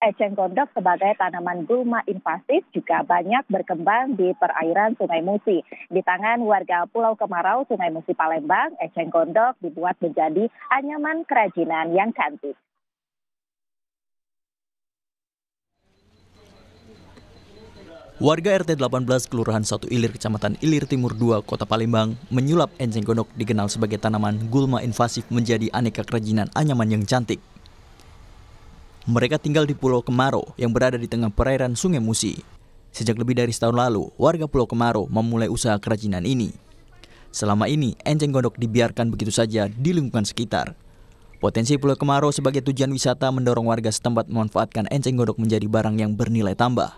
eceng gondok sebagai tanaman gulma invasif juga banyak berkembang di perairan Sungai Musi. Di tangan warga Pulau Kemarau, Sungai Musi Palembang, eceng gondok dibuat menjadi anyaman kerajinan yang cantik. Warga RT 18 Kelurahan Satu Ilir Kecamatan Ilir Timur 2 Kota Palembang menyulap enceng gondok dikenal sebagai tanaman gulma invasif menjadi aneka kerajinan anyaman yang cantik. Mereka tinggal di Pulau Kemaro yang berada di tengah perairan Sungai Musi. Sejak lebih dari setahun lalu, warga Pulau Kemaro memulai usaha kerajinan ini. Selama ini, enceng gondok dibiarkan begitu saja di lingkungan sekitar. Potensi Pulau Kemaro sebagai tujuan wisata mendorong warga setempat memanfaatkan enceng gondok menjadi barang yang bernilai tambah.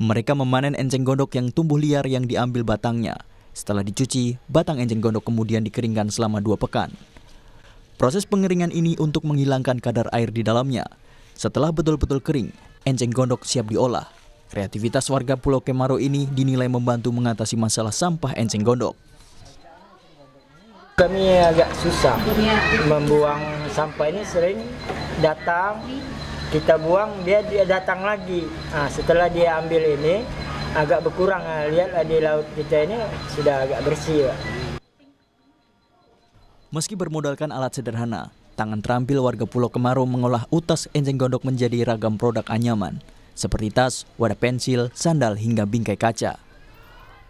Mereka memanen enceng gondok yang tumbuh liar yang diambil batangnya. Setelah dicuci, batang enceng gondok kemudian dikeringkan selama dua pekan. Proses pengeringan ini untuk menghilangkan kadar air di dalamnya, setelah betul-betul kering, enceng gondok siap diolah. Kreativitas warga Pulau Kemaro ini dinilai membantu mengatasi masalah sampah enceng gondok. Kami agak susah membuang sampah ini sering datang, kita buang, dia, dia datang lagi. Nah, setelah dia ambil ini, agak berkurang. Nah, lihatlah di laut kita ini sudah agak bersih. Meski bermodalkan alat sederhana, tangan terampil warga Pulau Kemaro mengolah utas enceng gondok menjadi ragam produk anyaman, seperti tas, wadah pensil, sandal, hingga bingkai kaca.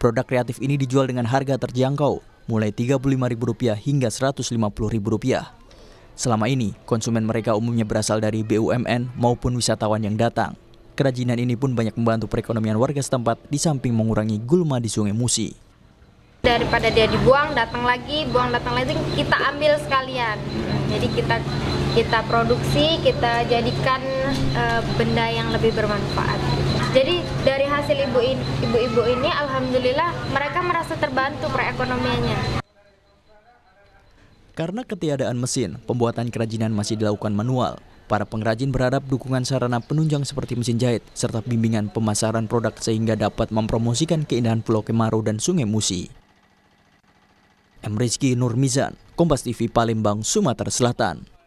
Produk kreatif ini dijual dengan harga terjangkau, mulai Rp35.000 hingga Rp150.000. Selama ini, konsumen mereka umumnya berasal dari BUMN maupun wisatawan yang datang. Kerajinan ini pun banyak membantu perekonomian warga setempat di samping mengurangi gulma di Sungai Musi daripada dia dibuang datang lagi buang datang lagi kita ambil sekalian jadi kita kita produksi kita jadikan e, benda yang lebih bermanfaat jadi dari hasil ibu ibu-ibu ini alhamdulillah mereka merasa terbantu perekonomiannya karena ketiadaan mesin pembuatan kerajinan masih dilakukan manual para pengrajin berharap dukungan sarana penunjang seperti mesin jahit serta bimbingan pemasaran produk sehingga dapat mempromosikan keindahan Pulau Kemaru dan Sungai Musi. M. Rizky Nurmizan, Kompas TV Palembang, Sumatera Selatan.